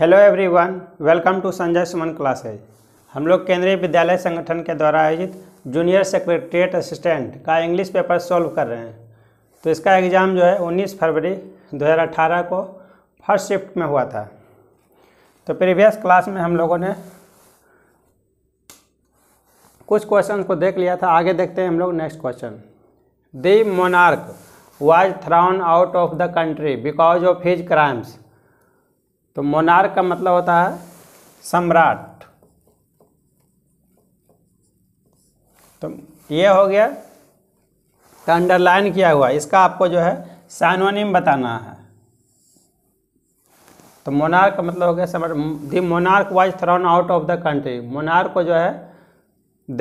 hello everyone welcome to Sanjay Suman classes हम लोग केंद्रीय विद्यालय संगठन के द्वारा आयोजित जूनियर सेक्रेटरीट असिस्टेंट का इंग्लिश पेपर सॉल्व कर रहे हैं तो इसका एग्ज़ाम जो है 19 फरवरी 2018 को फर्स्ट शिफ्ट में हुआ था तो प्रीवियस क्लास में हम लोगों ने कुछ क्वेश्चन को देख लिया था आगे देखते हैं हम लोग next question the monarch was thrown out of the country because of his crimes तो मोनार का मतलब होता है सम्राट तो ये हो गया तो अंडरलाइन किया हुआ इसका आपको जो है साइनोनिम बताना है तो मोनार का मतलब हो गया सम्राट the monarch was thrown out of the country monarch को जो है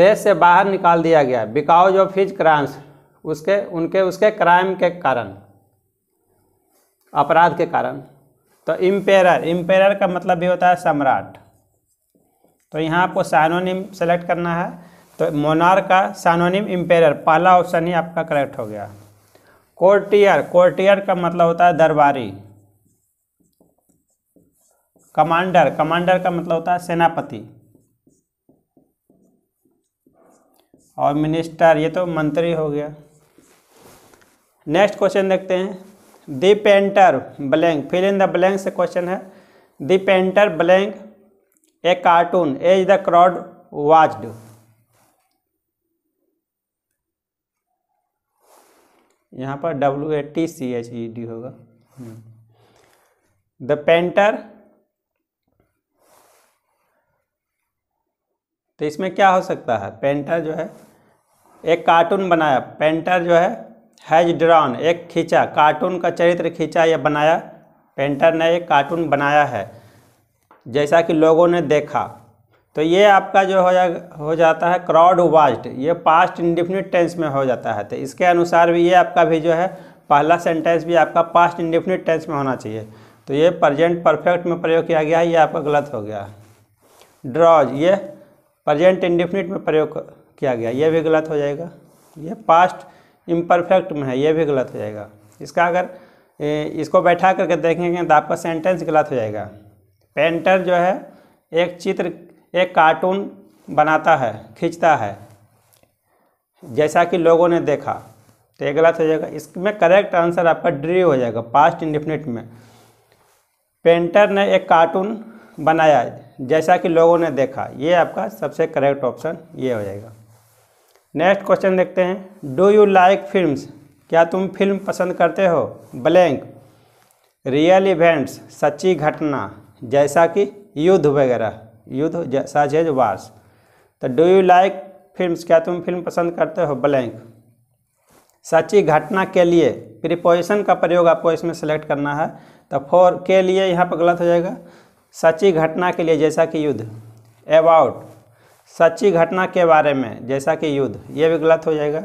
देश से बाहर निकाल दिया गया बिकॉज ऑफ हिज क्राइम्स उसके उनके उसके क्राइम के कारण अपराध के कारण तो इम्पेरर इम्पेरर का मतलब भी होता है सम्राट तो यहाँ आपको सानोनिम सेलेक्ट करना है तो मोनार का सैनोनिम इम्पेरर पहला ऑप्शन ही आपका करेक्ट हो गया कोर्टियर कोर्टियर का मतलब होता है दरबारी कमांडर कमांडर का मतलब होता है सेनापति और मिनिस्टर ये तो मंत्री हो गया नेक्स्ट क्वेश्चन देखते हैं the painter blank fill in the blank से क्वेश्चन है the painter blank a cartoon as the crowd watched यहाँ पर W A T C H E D होगा द पेंटर तो इसमें क्या हो सकता है पेंटर जो है एक कार्टून बनाया पेंटर जो है हैज ड्रॉन एक खींचा कार्टून का चरित्र खींचा या बनाया पेंटर ने एक कार्टून बनाया है जैसा कि लोगों ने देखा तो ये आपका जो हो जा हो जाता है क्राउड वास्ट ये पास्ट इंडिफिनिट टेंस में हो जाता है तो इसके अनुसार भी ये आपका भी जो है पहला सेंटेंस भी आपका पास्ट इंडिफिनिट टेंस में होना चाहिए तो ये प्रजेंट परफेक्ट में प्रयोग किया गया है ये आपका गलत हो गया ड्रॉज ये प्रजेंट इंडिफिनिट में प्रयोग किया गया ये भी गलत हो जाएगा ये पास्ट इम्परफेक्ट में है ये भी गलत हो जाएगा इसका अगर इसको बैठा करके देखेंगे तो आपका सेंटेंस गलत हो जाएगा पेंटर जो है एक चित्र एक कार्टून बनाता है खींचता है जैसा कि लोगों ने देखा तो ये गलत हो जाएगा इसमें करेक्ट आंसर आपका ड्री हो जाएगा पास्ट इंडिफिनिट में पेंटर ने एक कार्टून बनाया जैसा कि लोगों ने देखा ये आपका सबसे करेक्ट ऑप्शन ये हो जाएगा नेक्स्ट क्वेश्चन देखते हैं डू यू लाइक फिल्म क्या तुम फिल्म पसंद करते हो ब्लैंक रियल इवेंट्स सच्ची घटना जैसा कि युद्ध वगैरह युद्ध जैसा जेज वार्स तो डू यू लाइक फिल्म्स क्या तुम फिल्म पसंद करते हो ब्लैंक सच्ची घटना के लिए प्रिपोजिशन का प्रयोग आपको इसमें सेलेक्ट करना है तो फोर के लिए यहाँ पर गलत हो जाएगा सच्ची घटना के लिए जैसा कि युद्ध अबाउट सच्ची घटना के बारे में जैसा कि युद्ध ये भी गलत हो जाएगा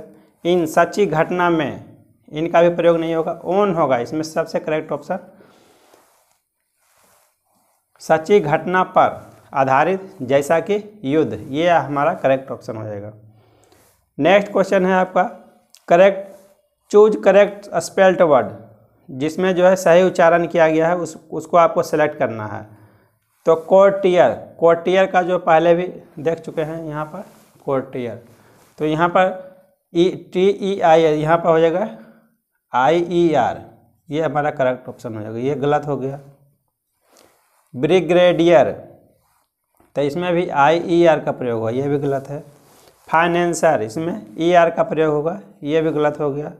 इन सच्ची घटना में इनका भी प्रयोग नहीं होगा ओन होगा इसमें सबसे करेक्ट ऑप्शन सच्ची घटना पर आधारित जैसा कि युद्ध ये हमारा करेक्ट ऑप्शन हो जाएगा नेक्स्ट क्वेश्चन है आपका correct choose correct spelt word जिसमें जो है सही उच्चारण किया गया है उस उसको आपको सेलेक्ट करना है तो कोर्टियर कोर्टियर का जो पहले भी देख चुके हैं यहाँ पर कोर्टियर तो यहाँ पर E T E I R यहाँ पर हो जाएगा आई ई आर ये हमारा करेक्ट ऑप्शन हो जाएगा ये गलत हो गया ब्रिग्रेडियर तो इसमें भी आई ई आर का प्रयोग हुआ ये भी गलत है फाइनेंसर इसमें ई आर का प्रयोग होगा ये भी गलत हो गया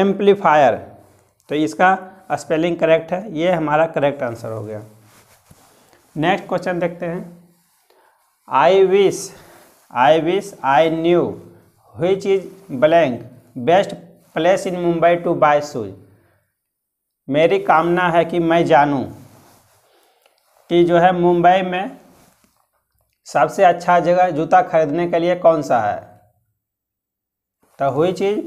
एम्पलीफायर तो इसका स्पेलिंग करेक्ट है ये हमारा करेक्ट आंसर हो गया नेक्स्ट क्वेश्चन देखते हैं I wish I wish I knew which is blank best place in Mumbai to buy shoes मेरी कामना है कि मैं जानूं कि जो है मुंबई में सबसे अच्छा जगह जूता खरीदने के लिए कौन सा है तो हुई चीज़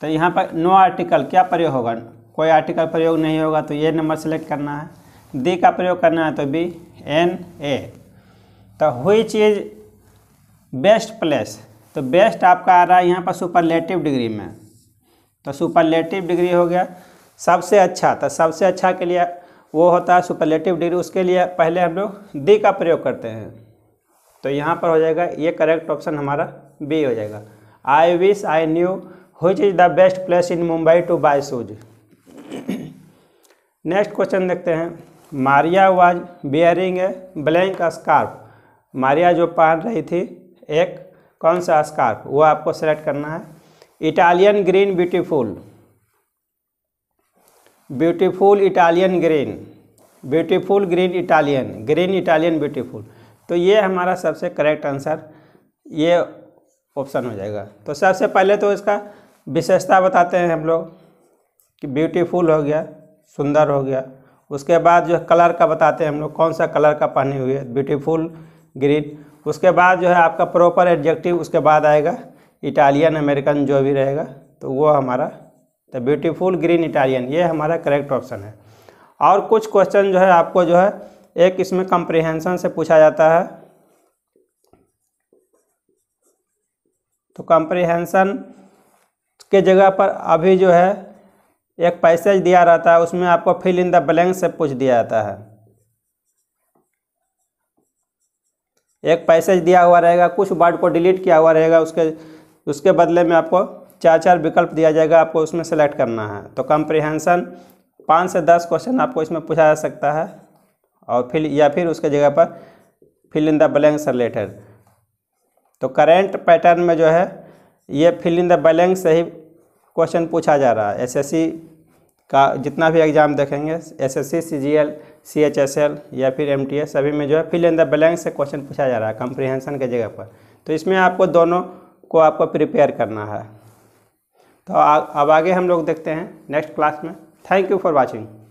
तो यहाँ पर नो आर्टिकल क्या प्रयोग होगा कोई आर्टिकल प्रयोग नहीं होगा तो ये नंबर सेलेक्ट करना है दी का प्रयोग करना है तो बी एन ए तो हुई चीज बेस्ट प्लेस तो बेस्ट आपका आ रहा है यहाँ पर सुपरलेटिव डिग्री में तो सुपरलेटिव डिग्री हो गया सबसे अच्छा तो सबसे अच्छा के लिए वो होता है सुपरलेटिव डिग्री उसके लिए पहले हम लोग दी का प्रयोग करते हैं तो यहाँ पर हो जाएगा ये करेक्ट ऑप्शन हमारा बी हो जाएगा I wish I knew which is the best place in Mumbai to buy shoes next question देखते हैं Maria was wearing a blank scarf Maria जो पहन रही थी एक कौन सा स्कार्फ वो आपको सेलेक्ट करना है Italian green beautiful beautiful Italian green beautiful green Italian green Italian beautiful तो ये हमारा सबसे करेक्ट आंसर ये ऑप्शन हो जाएगा तो सबसे पहले तो इसका विशेषता बताते हैं हम लोग कि ब्यूटीफुल हो गया सुंदर हो गया उसके बाद जो है कलर का बताते हैं हम लोग कौन सा कलर का पहने हुए ब्यूटीफुल ग्रीन उसके बाद जो है आपका प्रॉपर एडजेक्टिव उसके बाद आएगा इटालियन अमेरिकन जो भी रहेगा तो वो हमारा द ब्यूटीफुल ग्रीन इटालियन ये हमारा करेक्ट ऑप्शन है और कुछ क्वेश्चन जो है आपको जो है एक इसमें कंप्रिहेंसन से पूछा जाता है तो कंप्रिहेंसन के जगह पर अभी जो है एक पैसेज दिया रहता है उसमें आपको फिल इन द ब्लैंक से पूछ दिया जाता है एक पैसेज दिया हुआ रहेगा कुछ वर्ड को डिलीट किया हुआ रहेगा उसके उसके बदले में आपको चार चार विकल्प दिया जाएगा आपको उसमें सेलेक्ट करना है तो कंप्रिहेंसन पाँच से दस क्वेश्चन आपको इसमें पूछा जा सकता है और फिर या फिर उसके जगह पर फिल इन द से रिलेटेड तो करेंट पैटर्न में जो है ये फिल इन द ब्लैंक से ही क्वेश्चन पूछा जा रहा है एसएससी का जितना भी एग्ज़ाम देखेंगे S S C C G L C H S L या फिर एम टी एस सभी में जो है फिल इन द ब्लैंक से क्वेश्चन पूछा जा रहा है कंप्रीहेंसन के जगह पर तो इसमें आपको दोनों को आपको प्रिपेयर करना है तो अब आगे हम लोग देखते हैं नेक्स्ट क्लास में थैंक यू फॉर वॉचिंग